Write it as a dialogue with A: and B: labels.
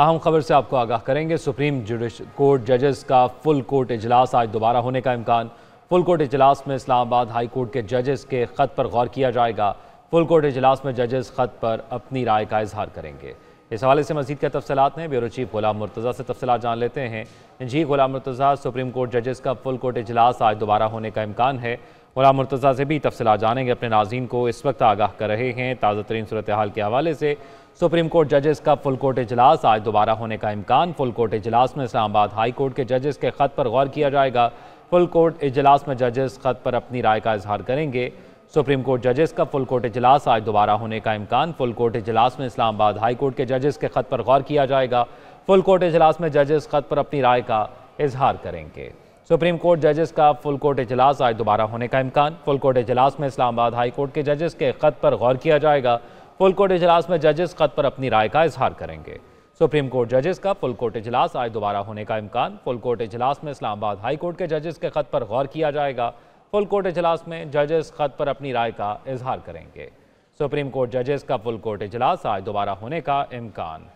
A: अहम खबर से आपको आगाह करेंगे सुप्रीम जुडिश कोर्ट जजेस का फुल कोर्ट इजलास आज दोबारा होने का इम्कान फुल कोर्ट इजलास में इस्लामाबाद हाई कोर्ट के जजेस के ख़त पर गौर किया जाएगा फुल कोर्ट इजलास में जजेस ख़त पर अपनी राय का इजहार करेंगे इस हवाले से मजीद क्या तफसलत हैं ब्यूरो चीफ गुलाम मुर्तज़ा से तफसलत जान लेते हैं जी गुलाम मुर्तज़ा सुप्रीम कोर्ट जजेस का फुल कोर्ट इजलास आज दोबारा होने का इम्कान है गुलाम मुर्तज़ा से भी तफसलत जानेंगे अपने नाजीन को इस वक्त आगाह कर रहे हैं ताज़ा तरीन सूरत हाल के हवाले से सुप्रीम कोर्ट जजेस का फुल कोर्ट इजलास आज दोबारा होने का इम्कान फुल कोर्ट इजलास में इस्लामाबाद हाई कोर्ट के जजेस के ख़त पर गौर किया जाएगा फुल कोर्ट इजलास में जजेस ख़त पर अपनी राय का इजहार करेंगे सुप्रीम कोर्ट जजेस का फुल कोर्ट इजलास आज दोबारा होने का इम्कान फुल कोर्ट इजलास में इस्लामाबाद हाई कोर्ट के जजेस के खत पर गौर किया जाएगा फुल कोर्ट इजलास में जजेस खत पर अपनी राय का इजहार करेंगे सुप्रीम कोर्ट जजेस का फुल कोर्ट इजलास आज दोबारा होने का इम्कान फुल कोर्ट इजलास में इस्लामाबाद हाई कोर्ट के जजेस के खत पर गौर किया जाएगा फुल कोर्ट इजलास में जजेस खत पर अपनी राय का इजहार करेंगे सुप्रीम कोर्ट जजेस का फुल कोर्ट इजलास आज दोबारा होने का इम्कान फुल कोर्ट इजलास में इस्लामाबाद हाई कोर्ट के जजेस के खत पर गौर किया जाएगा फुल कोर्ट इजलास में जजेस खत पर अपनी राय का इजहार करेंगे सुप्रीम कोर्ट जजेस का फुल कोर्ट इजलास आज दोबारा होने का इम्कान